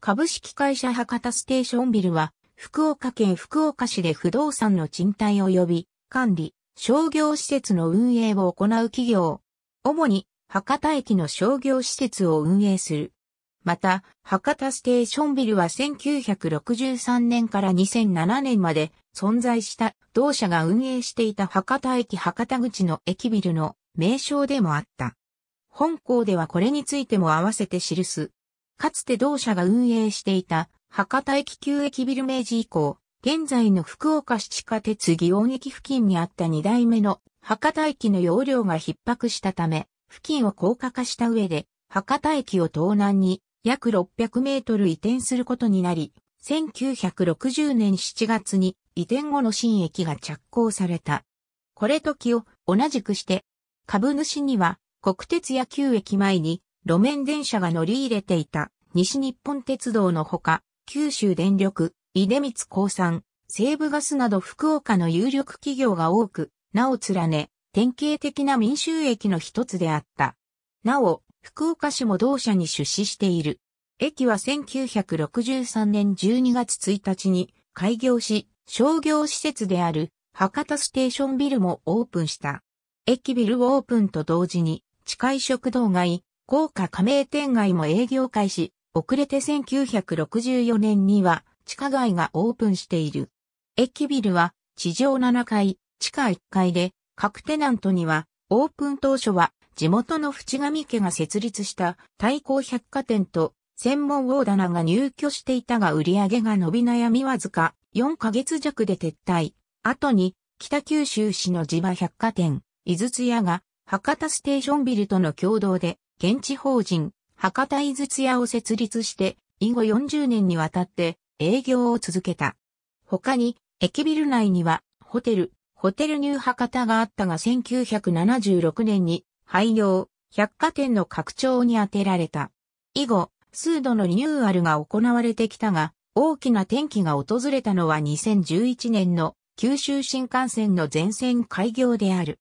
株式会社博多ステーションビルは、福岡県福岡市で不動産の賃貸及び管理、商業施設の運営を行う企業。主に博多駅の商業施設を運営する。また、博多ステーションビルは1963年から2007年まで存在した同社が運営していた博多駅博多口の駅ビルの名称でもあった。本校ではこれについても合わせて記すかつて同社が運営していた博多駅旧駅ビル明治以降、現在の福岡市地下鉄祇園駅付近にあった2代目の博多駅の容量が逼迫したため、付近を高架化した上で、博多駅を東南に約600メートル移転することになり、1960年7月に移転後の新駅が着工された。これ時を同じくして、株主には国鉄や旧駅前に路面電車が乗り入れていた西日本鉄道のほか、九州電力、出光鉱産、西部ガスなど福岡の有力企業が多く、なお連ね、典型的な民衆駅の一つであった。なお、福岡市も同社に出資している。駅は1963年12月1日に開業し、商業施設である博多ステーションビルもオープンした。駅ビルオープンと同時に、近い食堂街、豪華加盟店街も営業開始、遅れて1964年には地下街がオープンしている。駅ビルは地上7階、地下1階で、各テナントにはオープン当初は地元の淵上家が設立した対抗百貨店と専門大棚が入居していたが売り上げが伸び悩みわずか4ヶ月弱で撤退。後に北九州市の地場百貨店、井筒屋が博多ステーションビルとの共同で現地法人、博多井筒屋を設立して、以後40年にわたって営業を続けた。他に、駅ビル内には、ホテル、ホテルニュー博多があったが1976年に廃業、百貨店の拡張に充てられた。以後、数度のリニューアルが行われてきたが、大きな転機が訪れたのは2011年の九州新幹線の全線開業である。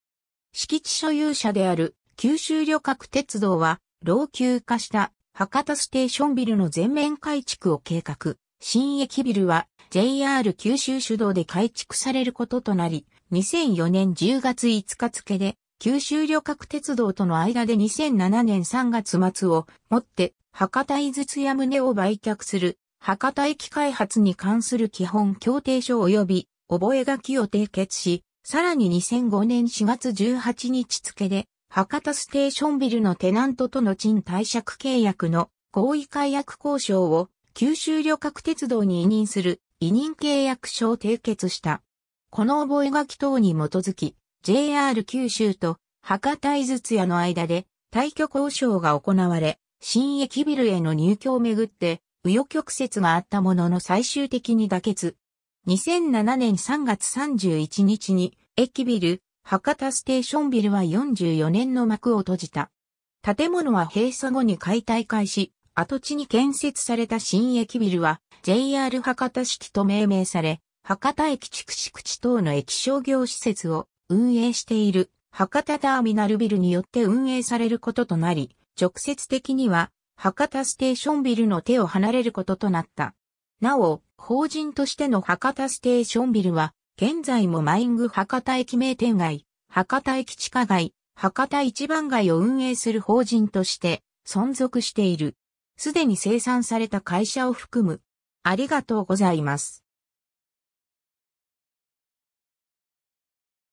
敷地所有者である九州旅客鉄道は、老朽化した博多ステーションビルの全面改築を計画。新駅ビルは JR 九州主導で改築されることとなり、2004年10月5日付で、九州旅客鉄道との間で2007年3月末をもって、博多井筒や胸を売却する、博多駅開発に関する基本協定書及び、覚書を締結し、さらに2005年4月18日付で、博多ステーションビルのテナントとの賃貸借契約の合意解約交渉を九州旅客鉄道に委任する委任契約書を締結した。この覚書等に基づき、JR 九州と博多井筒屋の間で退去交渉が行われ、新駅ビルへの入居をめぐって、右翼曲折があったものの最終的に妥結。2007年3月31日に、駅ビル、博多ステーションビルは44年の幕を閉じた。建物は閉鎖後に解体開始、跡地に建設された新駅ビルは JR 博多式と命名され、博多駅筑紫口等の駅商業施設を運営している博多ターミナルビルによって運営されることとなり、直接的には博多ステーションビルの手を離れることとなった。なお、法人としての博多ステーションビルは現在もマイング博多駅名店街、博多駅地下街、博多一番街を運営する法人として存続している。すでに生産された会社を含む。ありがとうございます。